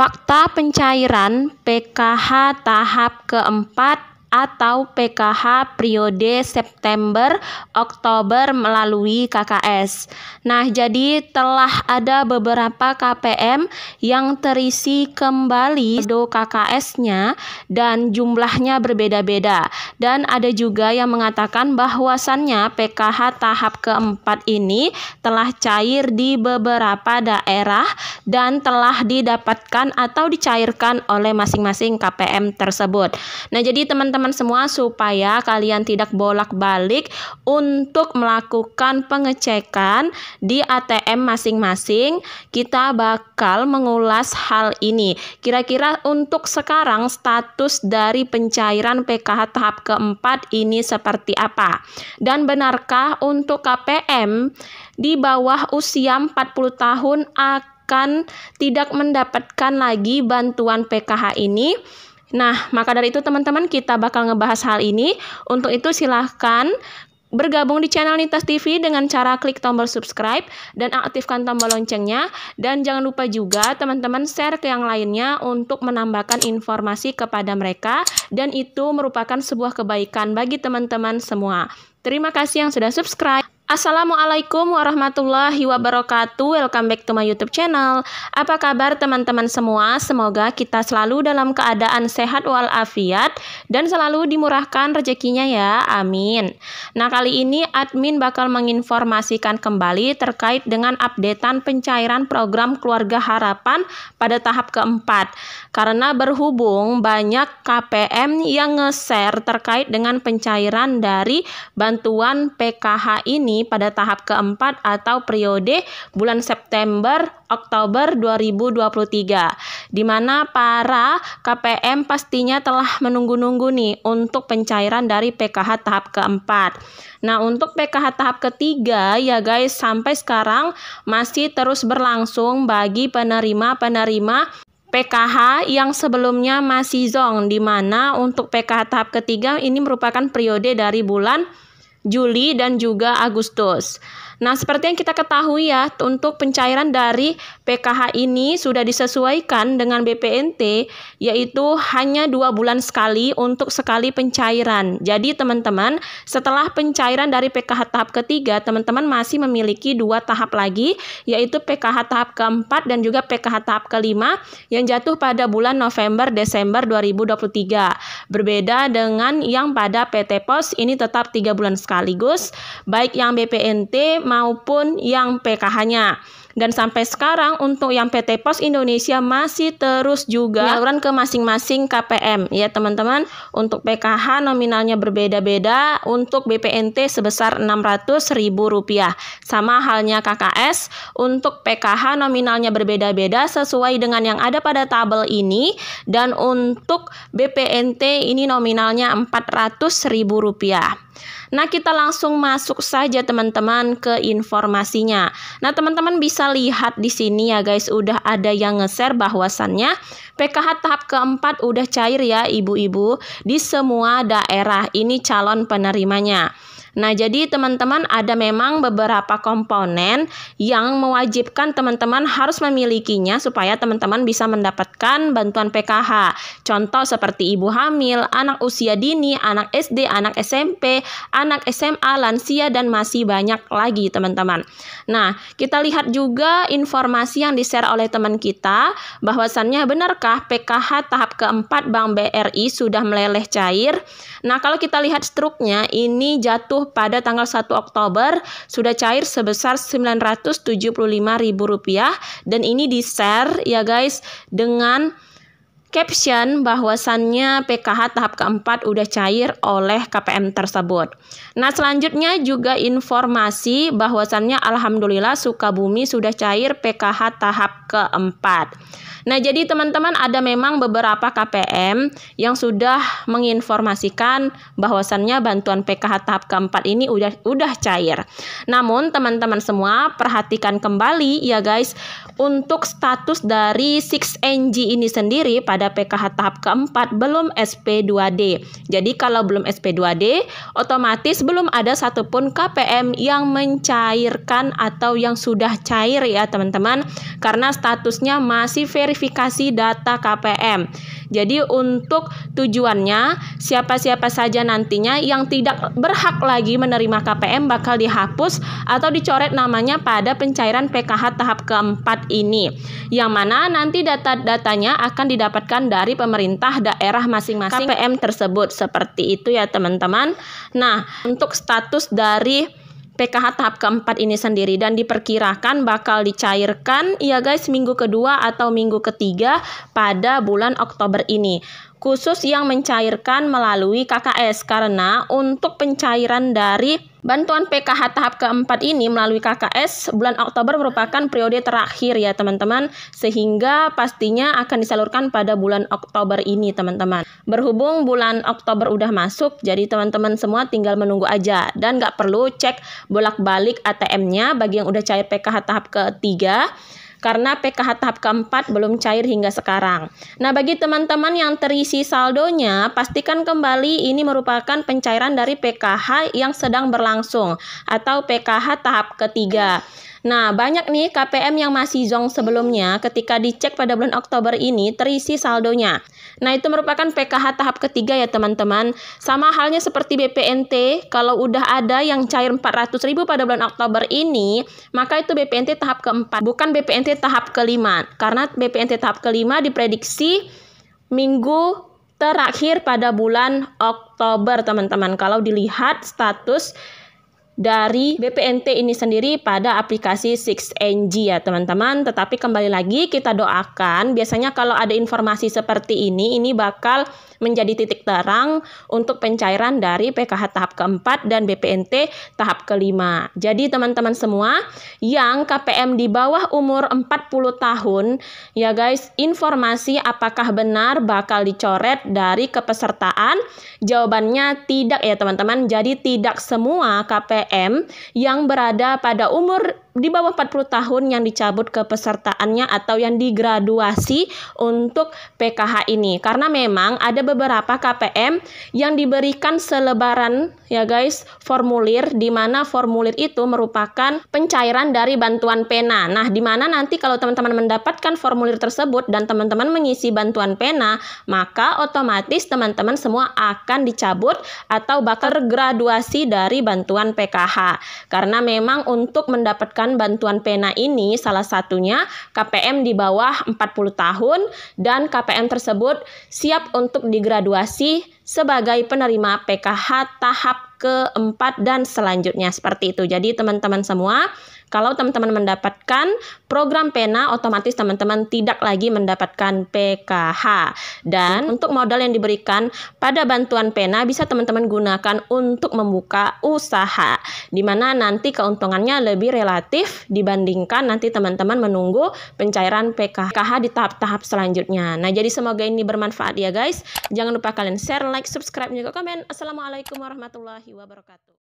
Fakta pencairan PKH tahap keempat atau PKH periode September Oktober melalui KKS. Nah, jadi telah ada beberapa KPM yang terisi kembali do KKS-nya dan jumlahnya berbeda-beda. Dan ada juga yang mengatakan bahwasannya PKH tahap keempat ini telah cair di beberapa daerah dan telah didapatkan atau dicairkan oleh masing-masing KPM tersebut. Nah, jadi teman-teman teman-teman semua supaya kalian tidak bolak-balik untuk melakukan pengecekan di ATM masing-masing. Kita bakal mengulas hal ini. Kira-kira untuk sekarang status dari pencairan PKH tahap keempat ini seperti apa? Dan benarkah untuk KPM di bawah usia 40 tahun akan tidak mendapatkan lagi bantuan PKH ini? Nah, maka dari itu teman-teman kita bakal ngebahas hal ini. Untuk itu silahkan bergabung di channel Nitas TV dengan cara klik tombol subscribe dan aktifkan tombol loncengnya. Dan jangan lupa juga teman-teman share ke yang lainnya untuk menambahkan informasi kepada mereka. Dan itu merupakan sebuah kebaikan bagi teman-teman semua. Terima kasih yang sudah subscribe. Assalamualaikum warahmatullahi wabarakatuh. Welcome back to my YouTube channel. Apa kabar teman-teman semua? Semoga kita selalu dalam keadaan sehat walafiat dan selalu dimurahkan rezekinya ya. Amin. Nah, kali ini admin bakal menginformasikan kembali terkait dengan updatean pencairan program Keluarga Harapan pada tahap keempat. Karena berhubung banyak KPM yang nge-share terkait dengan pencairan dari bantuan PKH ini pada tahap keempat atau periode bulan September Oktober 2023 di mana para KPM pastinya telah menunggu-nunggu nih untuk pencairan dari PKH tahap keempat. Nah, untuk PKH tahap ketiga ya guys sampai sekarang masih terus berlangsung bagi penerima-penerima PKH yang sebelumnya masih zong di mana untuk PKH tahap ketiga ini merupakan periode dari bulan Juli dan juga Agustus. Nah, seperti yang kita ketahui ya, untuk pencairan dari PKH ini sudah disesuaikan dengan BPNT, yaitu hanya dua bulan sekali untuk sekali pencairan. Jadi, teman-teman, setelah pencairan dari PKH tahap ketiga, teman-teman masih memiliki dua tahap lagi, yaitu PKH tahap keempat dan juga PKH tahap kelima yang jatuh pada bulan November Desember 2023. Berbeda dengan yang pada PT Pos ini tetap tiga bulan sekaligus, baik yang BPNT maupun yang PKH-nya. Dan sampai sekarang untuk yang PT Pos Indonesia masih terus juga nyaluran ke masing-masing KPM ya teman-teman. Untuk PKH nominalnya berbeda-beda, untuk BPNT sebesar Rp600.000. Sama halnya KKS, untuk PKH nominalnya berbeda-beda sesuai dengan yang ada pada tabel ini dan untuk BPNT ini nominalnya Rp400.000. Nah, kita langsung masuk saja teman-teman ke informasinya. Nah, teman-teman bisa lihat di sini ya guys, udah ada yang nge-share bahwasannya PKH tahap keempat udah cair ya ibu-ibu di semua daerah. Ini calon penerimanya. Nah, jadi teman-teman ada memang beberapa komponen yang mewajibkan teman-teman harus memilikinya supaya teman-teman bisa mendapatkan bantuan PKH. Contoh seperti ibu hamil, anak usia dini, anak SD, anak SMP, anak SMA, lansia dan masih banyak lagi teman-teman. Nah, kita lihat juga informasi yang di-share oleh teman kita bahwasannya benarkah PKH tahap keempat Bank BRI sudah meleleh cair? Nah, kalau kita lihat struknya ini jatuh pada tanggal 1 Oktober sudah cair sebesar Rp975.000 dan ini di-share ya guys dengan caption bahwasannya PKH tahap keempat udah cair oleh KPM tersebut. Nah selanjutnya juga informasi bahwasannya Alhamdulillah Sukabumi sudah cair PKH tahap keempat. Nah jadi teman-teman ada memang beberapa KPM yang sudah menginformasikan bahwasannya bantuan PKH tahap keempat ini udah udah cair. Namun teman-teman semua perhatikan kembali ya guys untuk status dari 6NG ini sendiri pada PKH tahap keempat belum SP2D. Jadi kalau belum SP2D, otomatis belum ada satupun KPM yang mencairkan atau yang sudah cair ya teman-teman. Karena statusnya masih verifikasi data KPM. Jadi untuk tujuannya siapa-siapa saja nantinya yang tidak berhak lagi menerima KPM bakal dihapus atau dicoret namanya pada pencairan PKH tahap keempat ini yang mana nanti data-datanya akan didapatkan dari pemerintah daerah masing-masing KPM tersebut seperti itu ya teman-teman. Nah, untuk status dari PKH tahap keempat ini sendiri dan diperkirakan bakal dicairkan ya guys minggu kedua atau minggu ketiga pada bulan Oktober ini khusus yang mencairkan melalui KKS karena untuk pencairan dari bantuan PKH tahap keempat ini melalui KKS bulan Oktober merupakan periode terakhir ya teman-teman sehingga pastinya akan disalurkan pada bulan Oktober ini teman-teman berhubung bulan Oktober udah masuk jadi teman-teman semua tinggal menunggu aja dan nggak perlu cek bolak-balik ATM-nya bagi yang udah cair PKH tahap ketiga karena PKH tahap keempat belum cair hingga sekarang. Nah, bagi teman-teman yang terisi saldonya, pastikan kembali ini merupakan pencairan dari PKH yang sedang berlangsung atau PKH tahap ketiga. Nah, banyak nih KPM yang masih zonk sebelumnya ketika dicek pada bulan Oktober ini terisi saldonya. Nah, itu merupakan PKH tahap ketiga ya teman-teman. Sama halnya seperti BPNT, kalau udah ada yang cair 400 ribu pada bulan Oktober ini, maka itu BPNT tahap keempat, bukan BPNT tahap kelima. Karena BPNT tahap kelima diprediksi minggu terakhir pada bulan Oktober teman-teman. Kalau dilihat status dari BPNT ini sendiri pada aplikasi 6NG ya teman-teman. Tetapi kembali lagi kita doakan biasanya kalau ada informasi seperti ini ini bakal menjadi titik terang untuk pencairan dari PKH tahap keempat dan BPNT tahap kelima. Jadi teman-teman semua yang KPM di bawah umur 40 tahun ya guys informasi apakah benar bakal dicoret dari kepesertaan? Jawabannya tidak ya teman-teman. Jadi tidak semua KPM M yang berada pada umur di bawah 40 tahun yang dicabut kepesertaannya atau yang digraduasi untuk PKH ini karena memang ada beberapa KPM yang diberikan selebaran ya guys formulir di mana formulir itu merupakan pencairan dari bantuan pena. Nah, di mana nanti kalau teman-teman mendapatkan formulir tersebut dan teman-teman mengisi bantuan pena, maka otomatis teman-teman semua akan dicabut atau bakal graduasi dari bantuan PKH. Karena memang untuk mendapatkan mendapatkan bantuan pena ini salah satunya KPM di bawah 40 tahun dan KPM tersebut siap untuk digraduasi sebagai penerima PKH tahap keempat dan selanjutnya seperti itu. Jadi teman-teman semua kalau teman-teman mendapatkan program pena, otomatis teman-teman tidak lagi mendapatkan PKH. Dan untuk modal yang diberikan pada bantuan pena bisa teman-teman gunakan untuk membuka usaha, di mana nanti keuntungannya lebih relatif dibandingkan nanti teman-teman menunggu pencairan PKH di tahap-tahap selanjutnya. Nah, jadi semoga ini bermanfaat ya guys. Jangan lupa kalian share, like, subscribe, juga komen. Assalamualaikum warahmatullahi wabarakatuh.